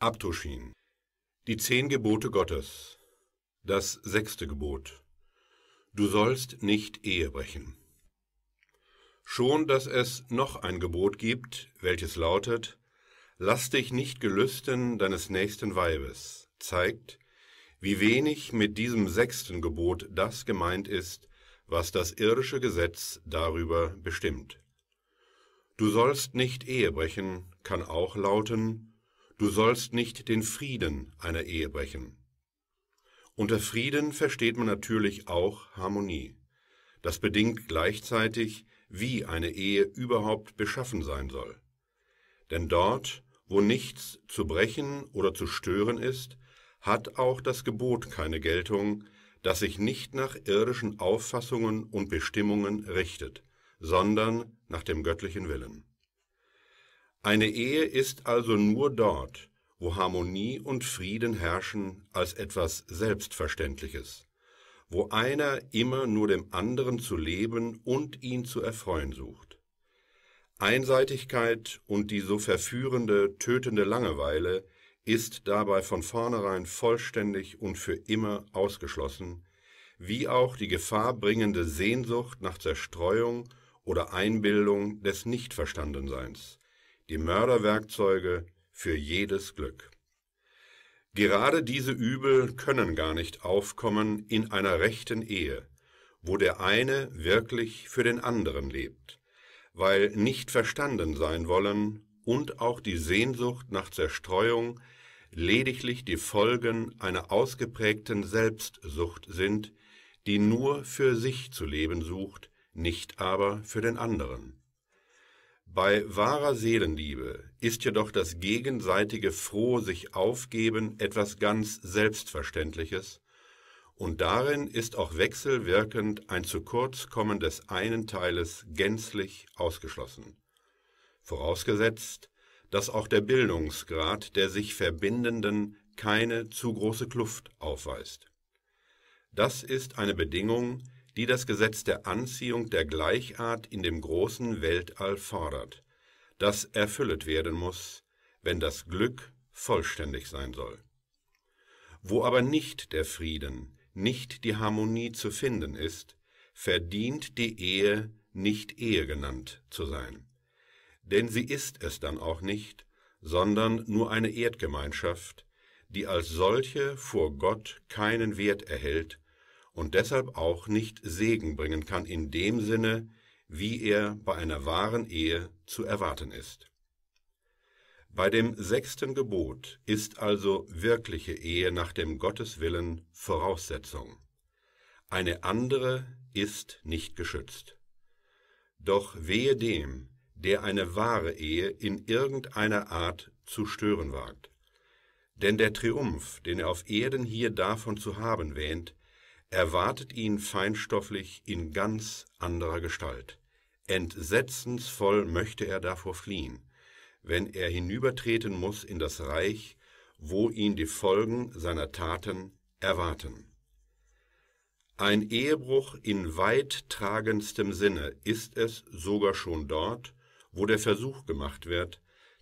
Abtuschin. Die zehn Gebote Gottes. Das sechste Gebot. Du sollst nicht Ehe brechen. Schon, dass es noch ein Gebot gibt, welches lautet, Lass dich nicht gelüsten deines nächsten Weibes, zeigt, wie wenig mit diesem sechsten Gebot das gemeint ist, was das irdische Gesetz darüber bestimmt. Du sollst nicht Ehe brechen, kann auch lauten, du sollst nicht den Frieden einer Ehe brechen. Unter Frieden versteht man natürlich auch Harmonie. Das bedingt gleichzeitig, wie eine Ehe überhaupt beschaffen sein soll. Denn dort, wo nichts zu brechen oder zu stören ist, hat auch das Gebot keine Geltung, das sich nicht nach irdischen Auffassungen und Bestimmungen richtet, sondern nach dem göttlichen Willen. Eine Ehe ist also nur dort, wo Harmonie und Frieden herrschen, als etwas Selbstverständliches, wo einer immer nur dem anderen zu leben und ihn zu erfreuen sucht. Einseitigkeit und die so verführende, tötende Langeweile ist dabei von vornherein vollständig und für immer ausgeschlossen, wie auch die gefahrbringende Sehnsucht nach Zerstreuung oder Einbildung des Nichtverstandenseins, die Mörderwerkzeuge für jedes Glück. Gerade diese Übel können gar nicht aufkommen in einer rechten Ehe, wo der eine wirklich für den anderen lebt, weil nicht verstanden sein wollen und auch die Sehnsucht nach Zerstreuung lediglich die Folgen einer ausgeprägten Selbstsucht sind, die nur für sich zu leben sucht, nicht aber für den anderen. Bei wahrer Seelenliebe ist jedoch das gegenseitige froh sich aufgeben etwas ganz Selbstverständliches, und darin ist auch wechselwirkend ein Zukurzkommen des einen Teiles gänzlich ausgeschlossen. Vorausgesetzt, dass auch der Bildungsgrad der sich Verbindenden keine zu große Kluft aufweist. Das ist eine Bedingung, die das Gesetz der Anziehung der Gleichart in dem großen Weltall fordert, das erfüllet werden muss, wenn das Glück vollständig sein soll. Wo aber nicht der Frieden, nicht die Harmonie zu finden ist, verdient die Ehe nicht Ehe genannt zu sein. Denn sie ist es dann auch nicht, sondern nur eine Erdgemeinschaft, die als solche vor Gott keinen Wert erhält und deshalb auch nicht Segen bringen kann in dem Sinne, wie er bei einer wahren Ehe zu erwarten ist. Bei dem sechsten Gebot ist also wirkliche Ehe nach dem Gotteswillen Voraussetzung. Eine andere ist nicht geschützt. Doch wehe dem, der eine wahre Ehe in irgendeiner Art zu stören wagt. Denn der Triumph, den er auf Erden hier davon zu haben wähnt, erwartet ihn feinstofflich in ganz anderer Gestalt. Entsetzensvoll möchte er davor fliehen, wenn er hinübertreten muss in das Reich, wo ihn die Folgen seiner Taten erwarten. Ein Ehebruch in weit tragendstem Sinne ist es sogar schon dort, wo der Versuch gemacht wird,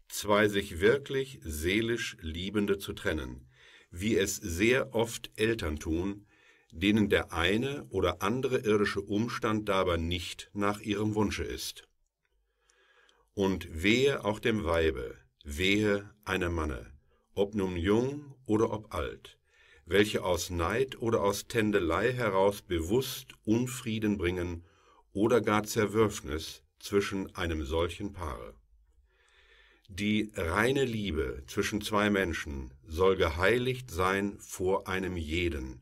zwei sich wirklich seelisch Liebende zu trennen, wie es sehr oft Eltern tun, denen der eine oder andere irdische Umstand dabei nicht nach ihrem Wunsche ist. Und wehe auch dem Weibe, wehe einem Manne, ob nun jung oder ob alt, welche aus Neid oder aus Tändelei heraus bewusst Unfrieden bringen oder gar Zerwürfnis zwischen einem solchen Paare. Die reine Liebe zwischen zwei Menschen soll geheiligt sein vor einem jeden,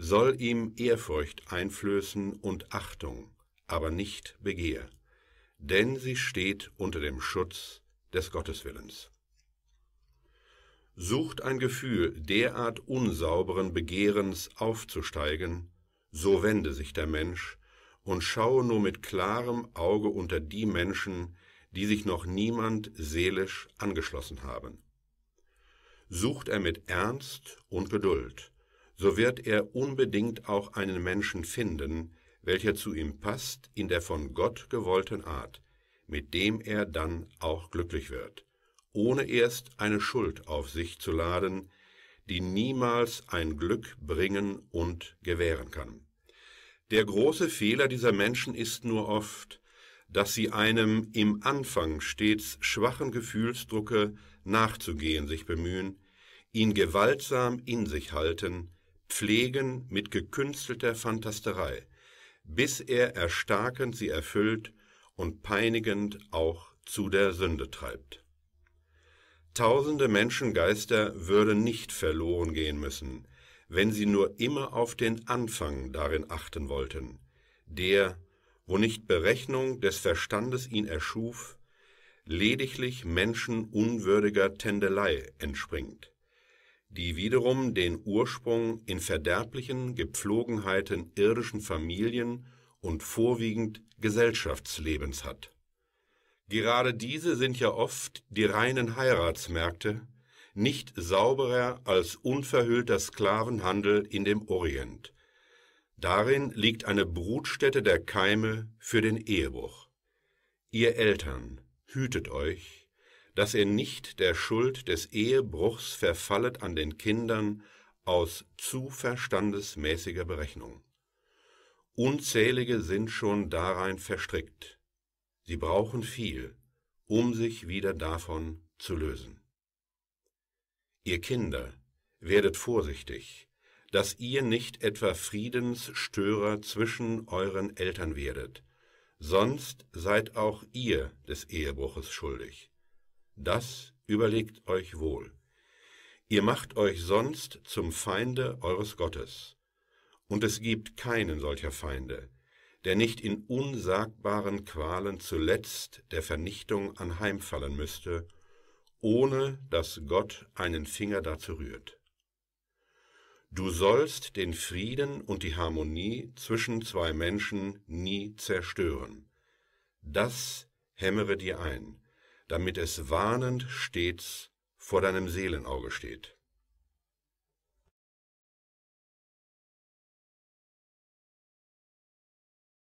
soll ihm Ehrfurcht einflößen und Achtung, aber nicht Begehr, denn sie steht unter dem Schutz des Gotteswillens. Sucht ein Gefühl derart unsauberen Begehrens aufzusteigen, so wende sich der Mensch und schaue nur mit klarem Auge unter die Menschen, die sich noch niemand seelisch angeschlossen haben. Sucht er mit Ernst und Geduld, so wird er unbedingt auch einen Menschen finden, welcher zu ihm passt in der von Gott gewollten Art, mit dem er dann auch glücklich wird, ohne erst eine Schuld auf sich zu laden, die niemals ein Glück bringen und gewähren kann. Der große Fehler dieser Menschen ist nur oft, dass sie einem im Anfang stets schwachen Gefühlsdrucke nachzugehen sich bemühen, ihn gewaltsam in sich halten, pflegen mit gekünstelter Phantasterei, bis er erstarkend sie erfüllt und peinigend auch zu der Sünde treibt. Tausende Menschengeister würden nicht verloren gehen müssen, wenn sie nur immer auf den Anfang darin achten wollten, der, wo nicht Berechnung des Verstandes ihn erschuf, lediglich menschenunwürdiger Tändelei entspringt die wiederum den Ursprung in verderblichen Gepflogenheiten irdischen Familien und vorwiegend Gesellschaftslebens hat. Gerade diese sind ja oft die reinen Heiratsmärkte, nicht sauberer als unverhüllter Sklavenhandel in dem Orient. Darin liegt eine Brutstätte der Keime für den Ehebruch. Ihr Eltern, hütet euch, dass er nicht der Schuld des Ehebruchs verfallet an den Kindern aus zu verstandesmäßiger Berechnung. Unzählige sind schon darein verstrickt. Sie brauchen viel, um sich wieder davon zu lösen. Ihr Kinder, werdet vorsichtig, dass ihr nicht etwa Friedensstörer zwischen euren Eltern werdet, sonst seid auch ihr des Ehebruches schuldig. Das überlegt euch wohl. Ihr macht euch sonst zum Feinde eures Gottes. Und es gibt keinen solcher Feinde, der nicht in unsagbaren Qualen zuletzt der Vernichtung anheimfallen müsste, ohne dass Gott einen Finger dazu rührt. Du sollst den Frieden und die Harmonie zwischen zwei Menschen nie zerstören. Das hämmere dir ein, damit es warnend stets vor deinem Seelenauge steht